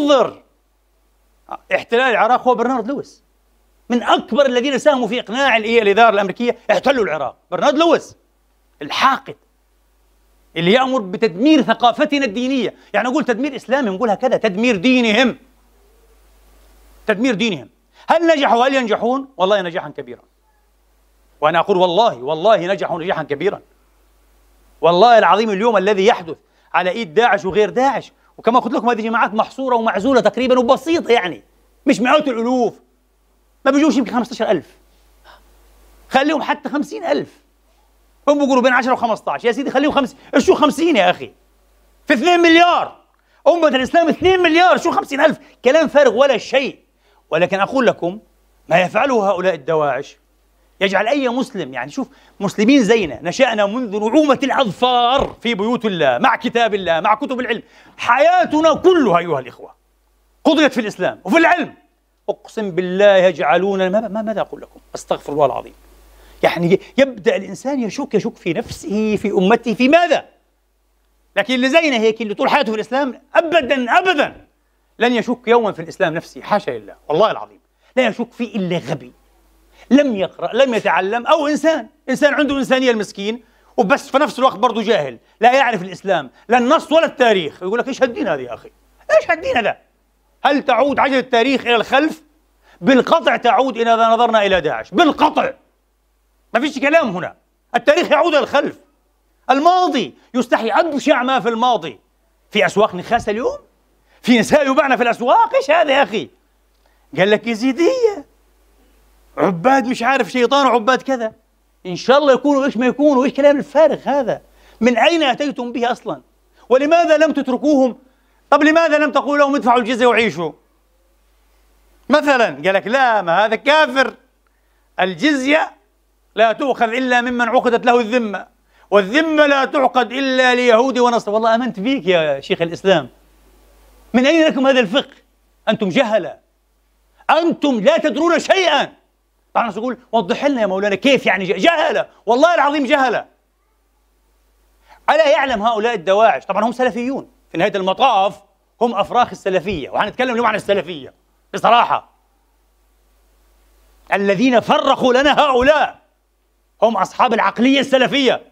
انظر احتلال العراق هو برنارد لويس من اكبر الذين ساهموا في اقناع الاداره الامريكيه احتلوا العراق برنارد لويس الحاقد اللي يامر بتدمير ثقافتنا الدينيه يعني نقول تدمير اسلامي نقولها كذا تدمير دينهم تدمير دينهم هل نجحوا هل ينجحون والله نجاحا كبيرا وانا اقول والله والله نجحوا نجاحا كبيرا والله العظيم اليوم الذي يحدث على ايد داعش وغير داعش وكما قلت لكم هذه جماعات محصوره ومعزوله تقريبا وبسيطه يعني مش مئات الالوف ما بيجوش يمكن 15000 خليهم حتى 50000 هم بيقولوا بين 10 و15 يا سيدي خليهم خمس شو 50 يا اخي في 2 مليار أمة الإسلام 2 مليار شو 50 ألف كلام فارغ ولا شيء ولكن أقول لكم ما يفعله هؤلاء الدواعش يجعل أي مسلم يعني شوف مسلمين زينا نشأنا منذ نعومة الأظفار في بيوت الله مع كتاب الله مع كتب العلم حياتنا كلها أيها الإخوة قضيت في الإسلام وفي العلم أقسم بالله يجعلون ما ما ماذا أقول لكم أستغفر الله العظيم يعني يبدأ الإنسان يشك يشك في نفسه في أمته في ماذا لكن اللي زينا هيك اللي طول حياته في الإسلام أبدا أبدا لن يشك يوما في الإسلام نفسه حاشا لله والله العظيم لا يشك فيه إلا غبي لم يقرأ لم يتعلم أو إنسان إنسان عنده إنسانية المسكين وبس في نفس الوقت برضه جاهل لا يعرف الإسلام لا النص ولا التاريخ يقول لك إيش هالدين هذا يا أخي إيش هالدين هذا هل تعود عجلة التاريخ إلى الخلف بالقطع تعود إذا نظرنا إلى داعش بالقطع ما فيش كلام هنا التاريخ يعود إلى الخلف الماضي يستحي أبشع ما في الماضي في أسواق نخاسة اليوم في نساء يباعن في الأسواق إيش هذا يا أخي قال لك يزيدية عباد مش عارف شيطان وعباد كذا إن شاء الله يكونوا إيش ما يكونوا إيش كلام الفارغ هذا من أين أتيتم به أصلا ولماذا لم تتركوهم طب لماذا لم تقولوا لهم ادفعوا الجزية وعيشوا مثلا قال لك لا ما هذا كافر الجزية لا تؤخذ إلا ممن عقدت له الذمة والذمة لا تعقد إلا ليهود ونصر والله آمنت فيك يا شيخ الإسلام من أين لكم هذا الفقه أنتم جهلة أنتم لا تدرون شيئا بعض الناس يقول وضح لنا يا مولانا كيف يعني جهلة والله العظيم جهلة ألا يعلم هؤلاء الدواعش طبعا هم سلفيون في نهاية المطاف هم أفراخ السلفية وحنتكلم اليوم عن السلفية بصراحة الذين فرقوا لنا هؤلاء هم أصحاب العقلية السلفية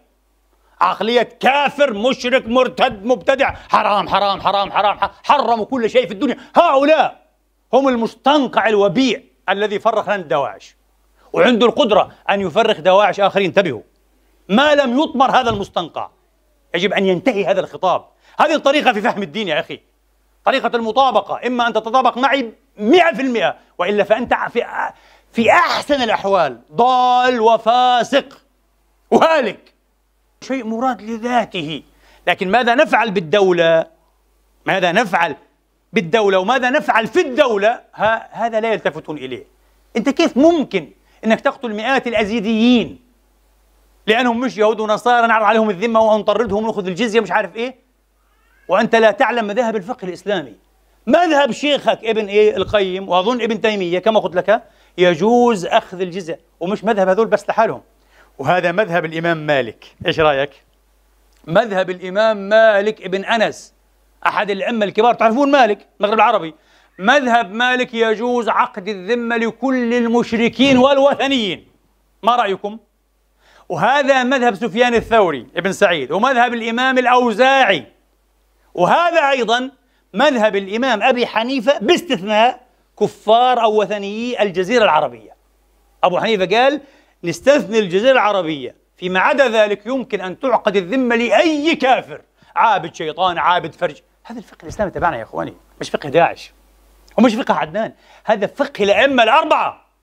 عقلية كافر مشرك مرتد مبتدع حرام حرام حرام حرام حرموا كل شيء في الدنيا هؤلاء هم المستنقع الوبيع الذي فرق لنا الدواعش وعنده القدرة أن يفرخ دواعش آخرين انتبهوا ما لم يطمر هذا المستنقع يجب أن ينتهي هذا الخطاب هذه الطريقة في فهم الدين يا أخي طريقة المطابقة إما أن تتطابق معي مئة في المئة وإلا فأنت في, في أحسن الأحوال ضال وفاسق وهالك شيء مراد لذاته لكن ماذا نفعل بالدولة ماذا نفعل بالدولة وماذا نفعل في الدولة هذا لا يلتفتون إليه أنت كيف ممكن انك تقتل مئات الازيديين لانهم مش يهود ونصارى نعرض عليهم الذمه ونطردهم وناخذ الجزيه مش عارف ايه وانت لا تعلم مذاهب الفقه الاسلامي مذهب شيخك ابن ايه القيم واظن ابن تيميه كما قلت لك يجوز اخذ الجزيه ومش مذهب هذول بس لحالهم وهذا مذهب الامام مالك ايش رايك مذهب الامام مالك ابن انس احد الائمه الكبار تعرفون مالك المغرب العربي مذهب مالك يجوز عقد الذمة لكل المشركين والوثنيين ما رأيكم؟ وهذا مذهب سفيان الثوري ابن سعيد ومذهب الإمام الأوزاعي وهذا أيضا مذهب الإمام أبي حنيفة باستثناء كفار أو وثنيي الجزيرة العربية أبو حنيفة قال نستثني الجزيرة العربية فيما عدا ذلك يمكن أن تعقد الذمة لأي كافر عابد شيطان عابد فرج هذا الفقه الإسلامي تبعنا يا إخواني مش فقه داعش ومش فقه عدنان هذا فقه الأئمة الأربعة